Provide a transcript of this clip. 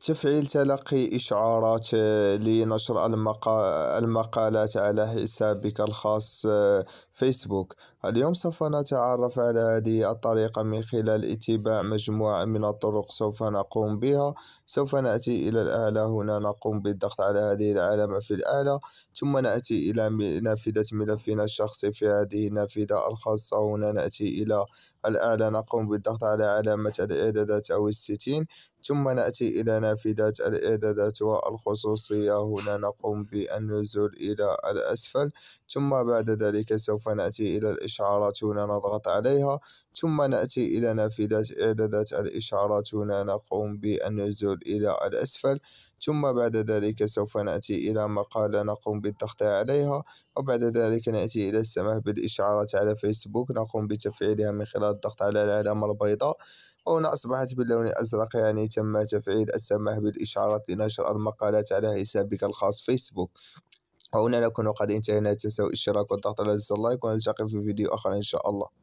تفعيل تلقي إشعارات آه، لنشر المقالات على حسابك الخاص آه، فيسبوك اليوم سوف نتعرف على هذه الطريقة من خلال اتباع مجموعة من الطرق سوف نقوم بها سوف نأتي إلى الأعلى هنا نقوم بالضغط على هذه العلامة في الأعلى ثم نأتي إلى نافذة ملفنا الشخصي في هذه النافذة الخاصة هنا نأتي إلى الأعلى نقوم بالضغط على علامة الإعدادات أو الستين ثم نأتي إلى نافذات نافذة الإعدادات والخصوصية هنا نقوم بالنزول إلى الأسفل ثم بعد ذلك سوف نأتي إلى الإشعارات هنا نضغط عليها ثم نأتي إلى نافذة إعدادات الإشعارات هنا نقوم بالنزول إلى الأسفل ثم بعد ذلك سوف نأتي إلى مقالة نقوم بالضغط عليها وبعد ذلك نأتي إلى السماح بالإشعارات على فيسبوك نقوم بتفعيلها من خلال الضغط على العلامة البيضاء هنا أصبحت باللون الأزرق يعني تم تفعيل السماح بالإشعارات لنشر المقالات على حسابك الخاص فيسبوك وهنا نكون قد انتهينا لا تنسوا الاشتراك والضغط على زر اللايك ونلتقي في فيديو آخر إن شاء الله